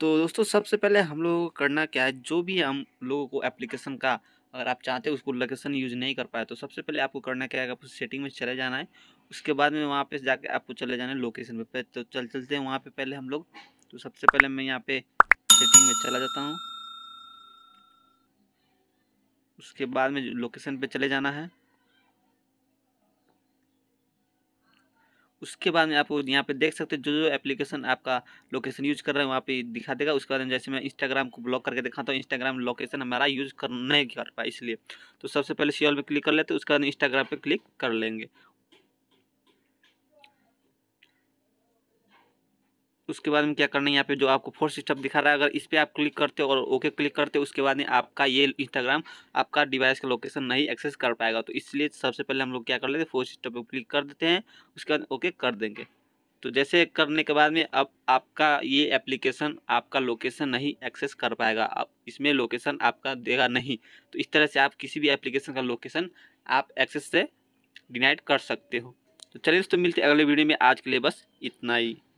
तो दोस्तों सबसे पहले हम लोगों को करना क्या है जो भी हम लोगों को एप्लीकेशन का अगर आप चाहते हैं उसको लोकेशन यूज़ नहीं कर पाए तो सबसे पहले आपको करना क्या है आपको सेटिंग में चले जाना है उसके बाद में वहाँ पे जाके आपको चले जाना है लोकेशन पे तो चल चलते हैं वहाँ पे पहले हम लोग तो सबसे पहले मैं यहाँ पे सेटिंग में चला जाता हूँ उसके बाद में लोकेशन पे चले जाना है उसके बाद में आप यहाँ पे देख सकते हैं जो जो एप्लीकेशन आपका लोकेशन यूज कर रहे हैं वहाँ पे दिखा देगा उसके बाद जैसे मैं इंस्टाग्राम को ब्लॉक करके दिखाता हूँ इंस्टाग्राम लोकेशन हमारा यूज कर नहीं कर पाए इसलिए तो सबसे पहले सी ऑल पर क्लिक कर लेते हैं उसके बाद इंस्टाग्राम पर क्लिक कर लेंगे उसके बाद में क्या करना है यहाँ पे जो आपको फोर्थ स्टेप दिखा रहा है अगर इस पर आप क्लिक करते हो और ओके क्लिक करते हो उसके बाद में आपका ये इंस्टाग्राम आपका डिवाइस का लोकेशन नहीं एक्सेस कर पाएगा तो इसलिए सबसे पहले हम लोग क्या कर लेते हैं फोर्थ स्टेप पर क्लिक कर देते हैं उसके बाद ओके कर देंगे तो जैसे करने के बाद में अब आपका ये एप्लीकेशन आपका लोकेशन नहीं एक्सेस कर पाएगा अब इसमें लोकेशन आपका देगा नहीं तो इस तरह से आप किसी भी एप्लीकेशन का लोकेशन आप एक्सेस से डिनाइड कर सकते हो तो चलिए दोस्तों मिलते अगले वीडियो में आज के लिए बस इतना ही